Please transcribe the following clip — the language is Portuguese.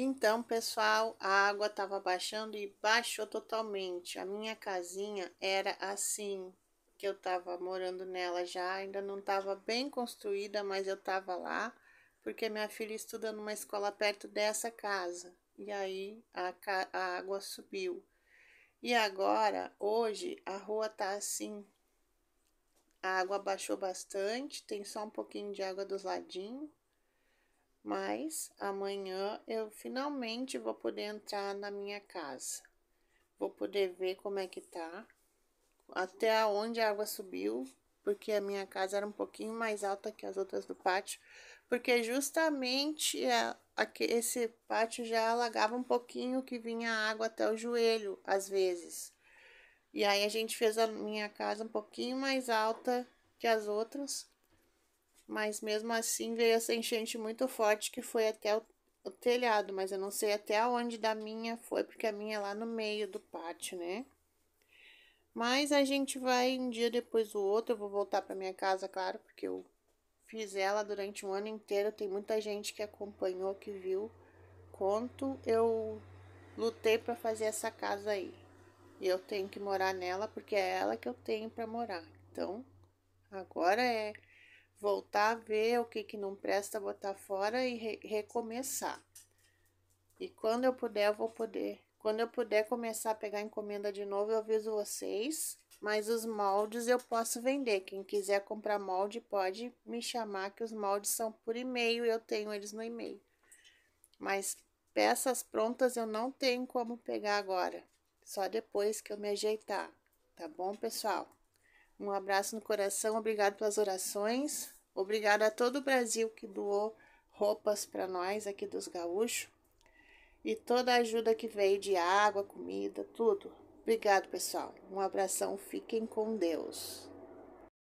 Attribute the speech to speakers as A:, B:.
A: Então, pessoal, a água estava baixando e baixou totalmente. A minha casinha era assim, que eu estava morando nela já, ainda não estava bem construída, mas eu estava lá, porque minha filha estuda numa escola perto dessa casa. E aí a, a água subiu. E agora, hoje, a rua tá assim. A água baixou bastante, tem só um pouquinho de água dos ladinhos mas amanhã eu finalmente vou poder entrar na minha casa. Vou poder ver como é que tá, até onde a água subiu, porque a minha casa era um pouquinho mais alta que as outras do pátio, porque justamente a, é, a, esse pátio já alagava um pouquinho que vinha água até o joelho, às vezes. E aí a gente fez a minha casa um pouquinho mais alta que as outras, mas mesmo assim veio essa enchente muito forte que foi até o, o telhado, mas eu não sei até onde da minha foi, porque a minha é lá no meio do pátio, né? Mas a gente vai um dia depois do outro, eu vou voltar para minha casa, claro, porque eu fiz ela durante um ano inteiro, tem muita gente que acompanhou, que viu quanto eu lutei para fazer essa casa aí. E eu tenho que morar nela porque é ela que eu tenho para morar. Então, agora é voltar a ver o que, que não presta, botar fora e re recomeçar. E quando eu puder, eu vou poder. Quando eu puder começar a pegar encomenda de novo, eu aviso vocês. Mas os moldes eu posso vender. Quem quiser comprar molde pode me chamar, que os moldes são por e-mail, eu tenho eles no e-mail. Mas peças prontas eu não tenho como pegar agora, só depois que eu me ajeitar, tá bom, pessoal? Um abraço no coração, obrigado pelas orações. Obrigado a todo o Brasil que doou roupas para nós aqui dos gaúchos. E toda a ajuda que veio de água, comida, tudo. Obrigado, pessoal. Um abração, fiquem com Deus.